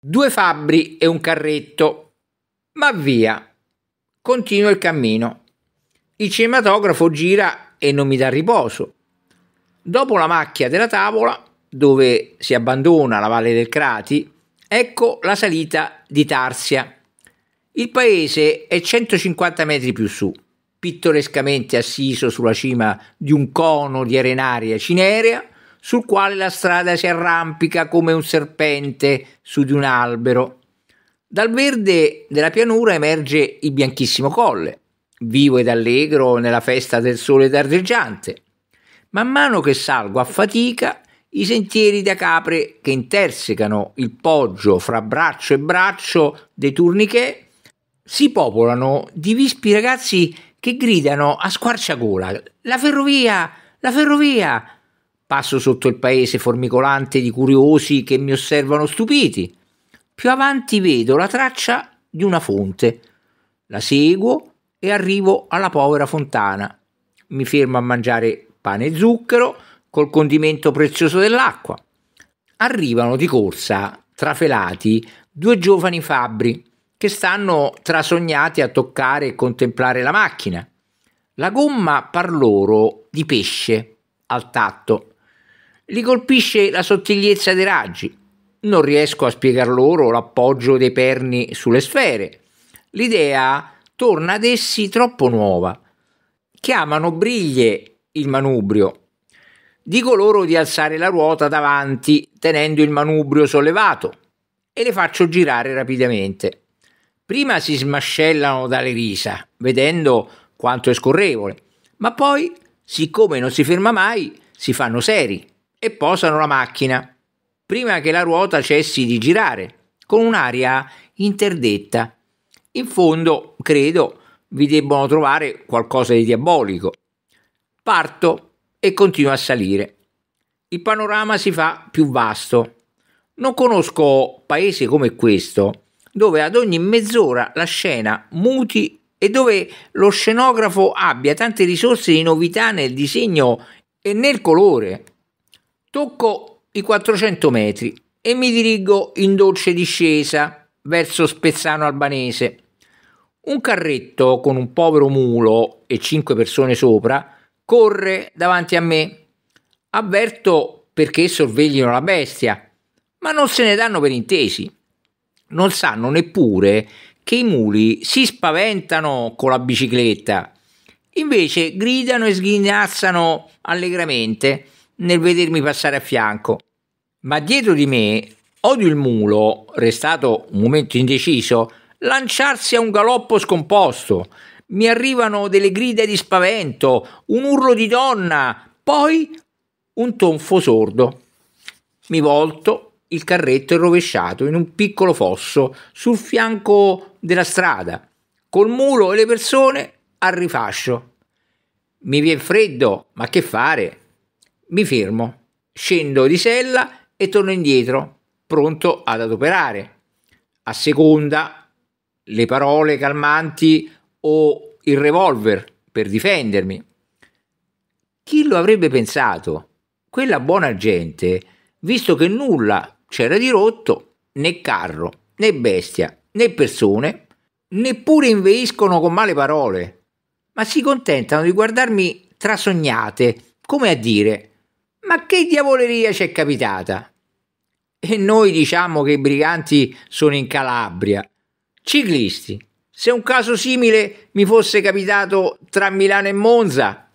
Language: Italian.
Due fabbri e un carretto. Ma via. Continuo il cammino. Il cinematografo gira e non mi dà riposo. Dopo la macchia della tavola, dove si abbandona la valle del Crati, ecco la salita di Tarsia. Il paese è 150 metri più su, pittorescamente assiso sulla cima di un cono di arenaria cinerea sul quale la strada si arrampica come un serpente su di un albero. Dal verde della pianura emerge il bianchissimo colle, vivo ed allegro nella festa del sole tardeggiante. Man mano che salgo a fatica, i sentieri da capre che intersecano il poggio fra braccio e braccio dei turnichè si popolano di vispi ragazzi che gridano a squarciagola: La ferrovia! La ferrovia! Passo sotto il paese formicolante di curiosi che mi osservano stupiti. Più avanti vedo la traccia di una fonte. La seguo e arrivo alla povera fontana. Mi fermo a mangiare pane e zucchero col condimento prezioso dell'acqua. Arrivano di corsa, trafelati, due giovani fabbri che stanno trasognati a toccare e contemplare la macchina. La gomma par loro di pesce al tatto. Li colpisce la sottigliezza dei raggi. Non riesco a spiegar loro l'appoggio dei perni sulle sfere. L'idea torna ad essi troppo nuova. Chiamano briglie il manubrio. Dico loro di alzare la ruota davanti tenendo il manubrio sollevato e le faccio girare rapidamente. Prima si smascellano dalle risa, vedendo quanto è scorrevole, ma poi, siccome non si ferma mai, si fanno seri e posano la macchina, prima che la ruota cessi di girare, con un'aria interdetta. In fondo, credo, vi debbono trovare qualcosa di diabolico. Parto e continuo a salire. Il panorama si fa più vasto. Non conosco paesi come questo, dove ad ogni mezz'ora la scena muti e dove lo scenografo abbia tante risorse di novità nel disegno e nel colore. Tocco i 400 metri e mi dirigo in dolce discesa verso Spezzano Albanese. Un carretto con un povero mulo e cinque persone sopra corre davanti a me. Avverto perché sorvegliano la bestia, ma non se ne danno per intesi. Non sanno neppure che i muli si spaventano con la bicicletta. Invece gridano e sghignazzano allegramente nel vedermi passare a fianco, ma dietro di me odio il mulo, restato un momento indeciso, lanciarsi a un galoppo scomposto. Mi arrivano delle grida di spavento, un urlo di donna, poi un tonfo sordo. Mi volto, il carretto è rovesciato in un piccolo fosso sul fianco della strada, col mulo e le persone al rifascio. Mi viene freddo, ma che fare? Mi fermo, scendo di sella e torno indietro, pronto ad adoperare. A seconda le parole calmanti o il revolver per difendermi. Chi lo avrebbe pensato? Quella buona gente, visto che nulla c'era di rotto, né carro, né bestia, né persone, neppure inveiscono con male parole, ma si contentano di guardarmi trasognate, come a dire ma che diavoleria ci è capitata? E noi diciamo che i briganti sono in Calabria. Ciclisti, se un caso simile mi fosse capitato tra Milano e Monza,